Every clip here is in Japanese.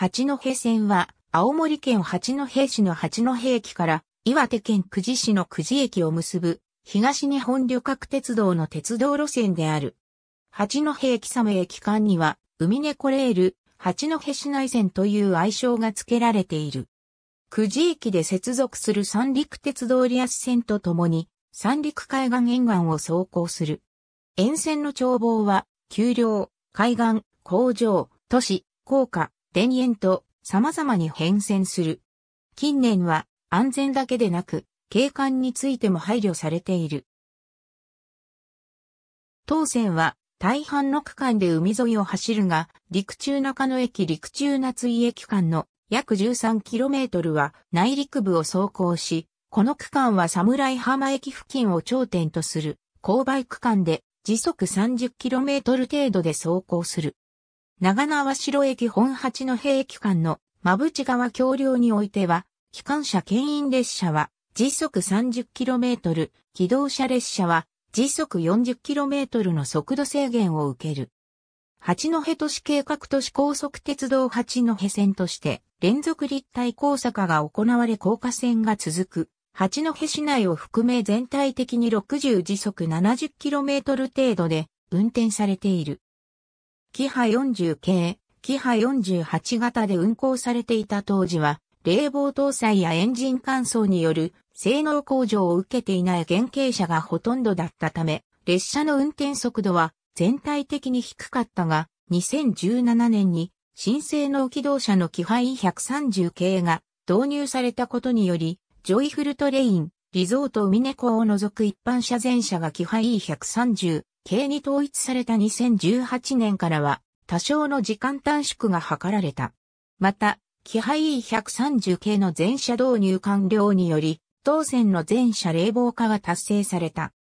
八戸線は、青森県八戸市の八戸駅から岩手県久慈市の久慈駅を結ぶ東日本旅客鉄道の鉄道路線である。八戸駅サム駅間には海猫レール八戸市内線という愛称が付けられている。久慈駅で接続する三陸鉄道リアス線とともに三陸海岸沿岸を走行する。沿線の眺望は丘陵、海岸、工場、都市、高架、田園と様々に変遷する。近年は安全だけでなく、景観についても配慮されている。当線は大半の区間で海沿いを走るが、陸中中野駅陸中夏井駅間の約 13km は内陸部を走行し、この区間は侍浜駅付近を頂点とする勾配区間で時速 30km 程度で走行する。長縄城駅本八の平駅間の馬淵川橋梁においては、機関車牽引列車は時速 30km、機動車列車は時速 40km の速度制限を受ける。八戸都市計画都市高速鉄道八戸線として連続立体交差化が行われ高架線が続く。八戸市内を含め全体的に60時速 70km 程度で運転されている。キハ40系、キハ48型で運行されていた当時は、冷房搭載やエンジン乾燥による性能向上を受けていない原型車がほとんどだったため、列車の運転速度は全体的に低かったが、2017年に新性能機動車のハ配130系が導入されたことにより、ジョイフルトレイン、リゾート海猫を除く一般車全車が規範 E130 系に統一された2018年からは多少の時間短縮が図られた。また、規範 E130 系の全車導入完了により、当線の全車冷房化が達成された。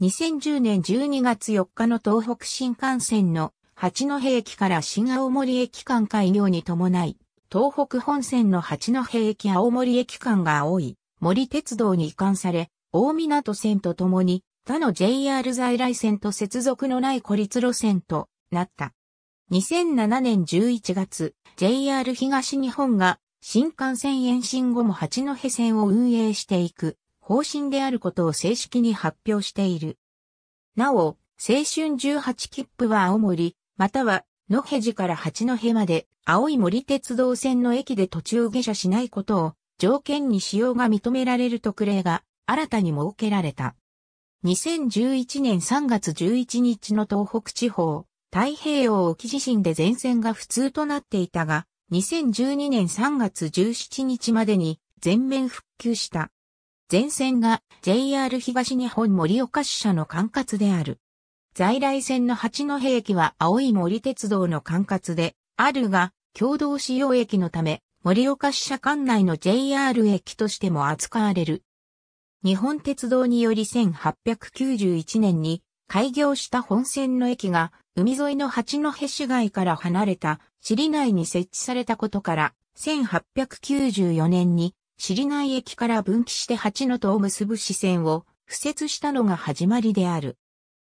2010年12月4日の東北新幹線の八戸駅から新青森駅間開業に伴い、東北本線の八戸駅青森駅間が多い。森鉄道に移管され、大港線とともに他の JR 在来線と接続のない孤立路線となった。2007年11月、JR 東日本が新幹線延伸後も八戸線を運営していく方針であることを正式に発表している。なお、青春18切符は青森、または野辺地から八戸まで青い森鉄道線の駅で途中下車しないことを条件に使用が認められる特例が新たに設けられた。2011年3月11日の東北地方、太平洋沖地震で前線が普通となっていたが、2012年3月17日までに全面復旧した。前線が JR 東日本森岡支社の管轄である。在来線の八戸駅は青い森鉄道の管轄であるが、共同使用駅のため盛岡支社管内の JR 駅としても扱われる。日本鉄道により1891年に開業した本線の駅が海沿いの八戸市街から離れた尻内に設置されたことから1894年に尻内駅から分岐して八戸とを結ぶ支線を敷設したのが始まりである。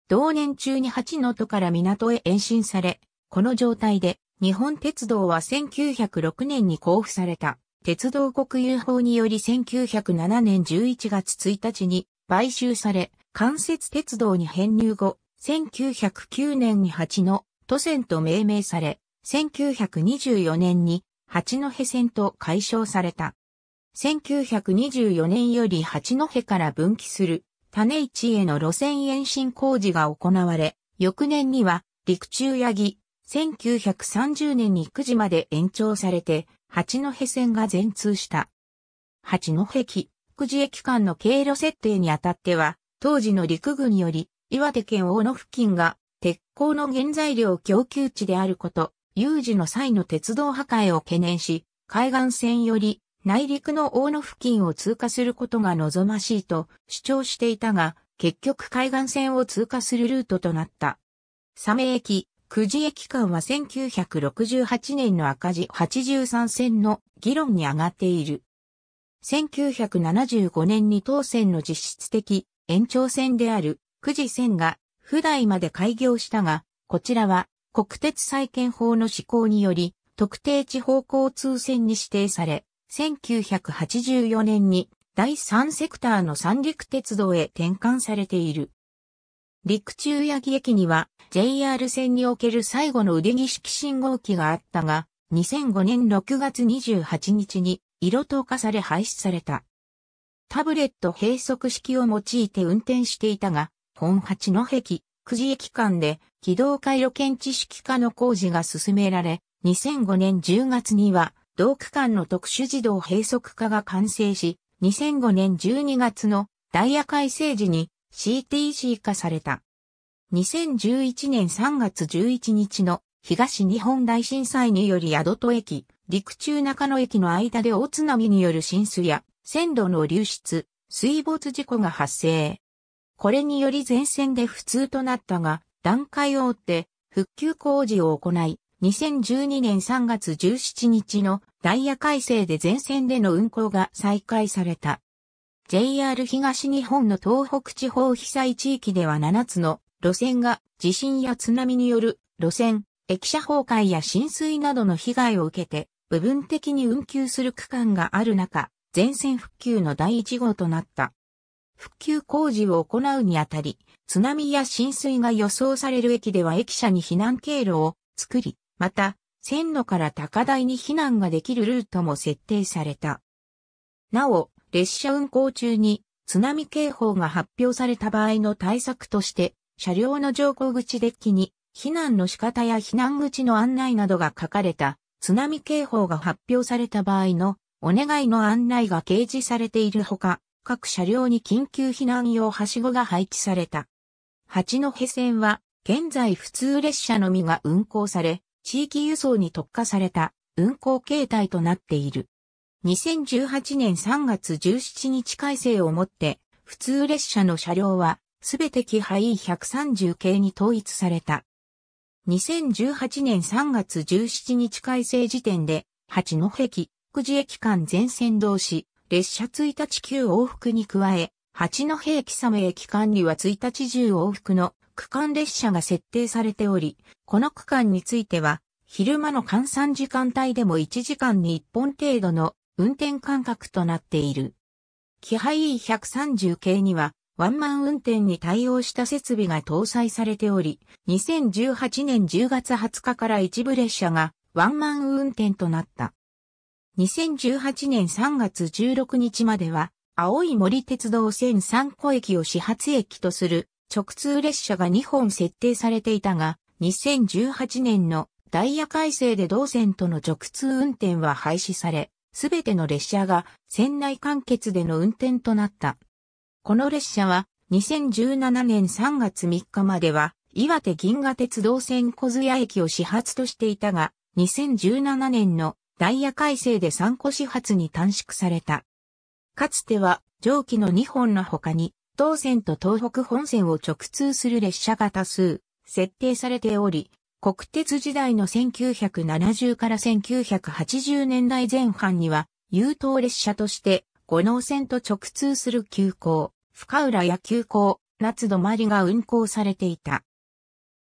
同年中に八戸から港へ延伸され、この状態で日本鉄道は1906年に交付された鉄道国有法により1907年11月1日に買収され、関節鉄道に編入後、1909年に八の都線と命名され、1924年に八戸線と解消された。1924年より八戸から分岐する種市への路線延伸工事が行われ、翌年には陸中八木、1930年に9時まで延長されて、八戸線が全通した。八戸駅、九時駅間の経路設定にあたっては、当時の陸軍により、岩手県大野付近が鉄鋼の原材料供給地であること、有事の際の鉄道破壊を懸念し、海岸線より内陸の大野付近を通過することが望ましいと主張していたが、結局海岸線を通過するルートとなった。サメ駅、久慈駅間は1968年の赤字83線の議論に上がっている。1975年に当線の実質的延長線である久慈線が普代まで開業したが、こちらは国鉄再建法の施行により特定地方交通線に指定され、1984年に第3セクターの三陸鉄道へ転換されている。陸中八木駅には JR 線における最後の腕儀式信号機があったが、2005年6月28日に色透過され廃止された。タブレット閉塞式を用いて運転していたが、本八の駅、九時駅間で軌道回路検知式化の工事が進められ、2005年10月には同区間の特殊自動閉塞化が完成し、2005年12月のダイヤ改正時に CTC 化された。2011年3月11日の東日本大震災により宿戸駅、陸中中野駅の間で大津波による浸水や線路の流出、水没事故が発生。これにより全線で不通となったが、段階を追って復旧工事を行い、2012年3月17日のダイヤ改正で全線での運行が再開された。JR 東日本の東北地方被災地域では7つの路線が地震や津波による路線、駅舎崩壊や浸水などの被害を受けて部分的に運休する区間がある中、全線復旧の第1号となった。復旧工事を行うにあたり、津波や浸水が予想される駅では駅舎に避難経路を作り、また、線路から高台に避難ができるルートも設定された。なお、列車運行中に津波警報が発表された場合の対策として、車両の乗降口デッキに避難の仕方や避難口の案内などが書かれた津波警報が発表された場合のお願いの案内が掲示されているほか、各車両に緊急避難用はしごが配置された。八戸線は現在普通列車のみが運行され、地域輸送に特化された運行形態となっている。2018年3月17日改正をもって、普通列車の車両は、すべて機配 e 130系に統一された。2018年3月17日改正時点で、八戸駅、福慈駅間全線同士、列車1日9往復に加え、八戸駅サメ駅間には1日10往復の区間列車が設定されており、この区間については、昼間の換算時間帯でも1時間に1本程度の運転間隔となっている。キハイ E130 系にはワンマン運転に対応した設備が搭載されており、2018年10月20日から一部列車がワンマン運転となった。2018年3月16日までは、青い森鉄道線3個駅を始発駅とする直通列車が2本設定されていたが、2018年のダイヤ改正で同線との直通運転は廃止され、すべての列車が船内完結での運転となった。この列車は2017年3月3日までは岩手銀河鉄道線小津屋駅を始発としていたが、2017年のダイヤ改正で3個始発に短縮された。かつては上記の2本の他に、東線と東北本線を直通する列車が多数設定されており、国鉄時代の1970から1980年代前半には、優等列車として、五能線と直通する急行、深浦や急行、夏止まりが運行されていた。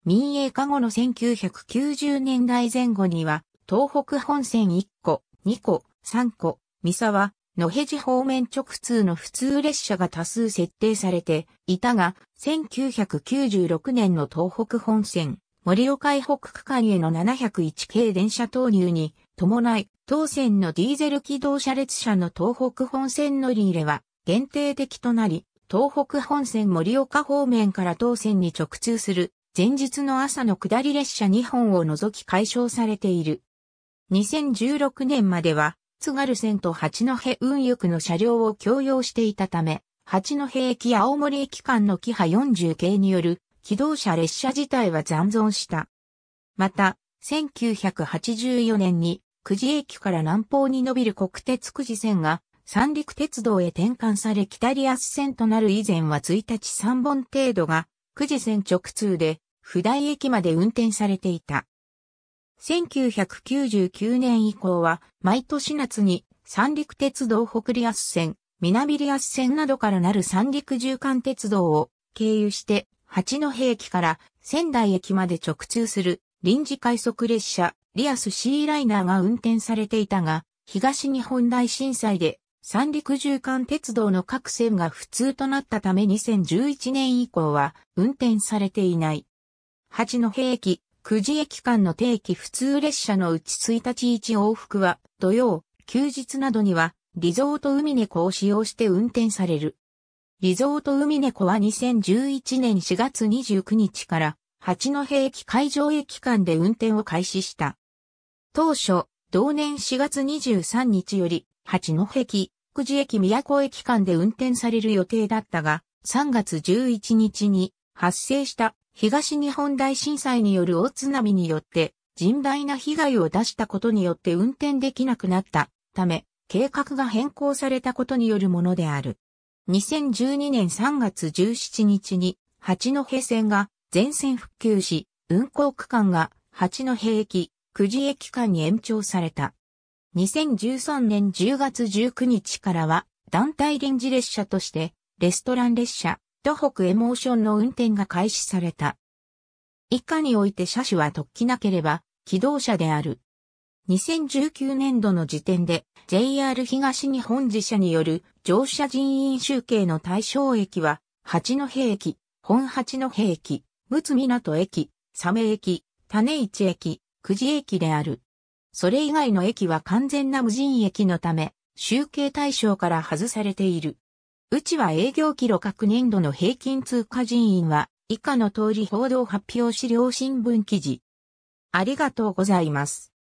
民営化後の1990年代前後には、東北本線1個、2個、3個、三沢、野辺地方面直通の普通列車が多数設定されていたが、1996年の東北本線、盛岡北区間への701系電車投入に伴い、当線のディーゼル機動車列車の東北本線乗り入れは限定的となり、東北本線盛岡方面から当線に直通する前日の朝の下り列車2本を除き解消されている。2016年までは津軽線と八戸運輸区の車両を共用していたため、八戸駅青森駅間のキハ40系による機動車列車自体は残存した。また、1984年に、久慈駅から南方に伸びる国鉄久慈線が三陸鉄道へ転換され北リアス線となる以前は1日3本程度が久慈線直通で普代駅まで運転されていた。1999年以降は毎年夏に三陸鉄道北リアス線、南リアス線などからなる三陸縦貫鉄道を経由して八戸駅から仙台駅まで直通する臨時快速列車リアスシーライナーが運転されていたが、東日本大震災で三陸縦貫鉄道の各線が不通となったため2011年以降は運転されていない。八戸駅、九時駅間の定期普通列車のうち1日1往復は土曜、休日などにはリゾート海猫を使用して運転される。リゾート海猫は2011年4月29日から八戸駅海上駅間で運転を開始した。当初、同年4月23日より八戸駅、久慈駅宮古駅間で運転される予定だったが、3月11日に発生した東日本大震災による大津波によって甚大な被害を出したことによって運転できなくなったため、計画が変更されたことによるものである。2012年3月17日に八戸線が全線復旧し、運行区間が八戸駅、九次駅間に延長された。2013年10月19日からは団体臨時列車としてレストラン列車、土北エモーションの運転が開始された。以下において車種は突起なければ、機動車である。2019年度の時点で JR 東日本自社による乗車人員集計の対象駅は、八戸駅、本八戸駅、六津港駅、サメ駅、種市駅、久慈駅である。それ以外の駅は完全な無人駅のため、集計対象から外されている。うちは営業記録各年度の平均通過人員は、以下の通り報道発表資料新聞記事。ありがとうございます。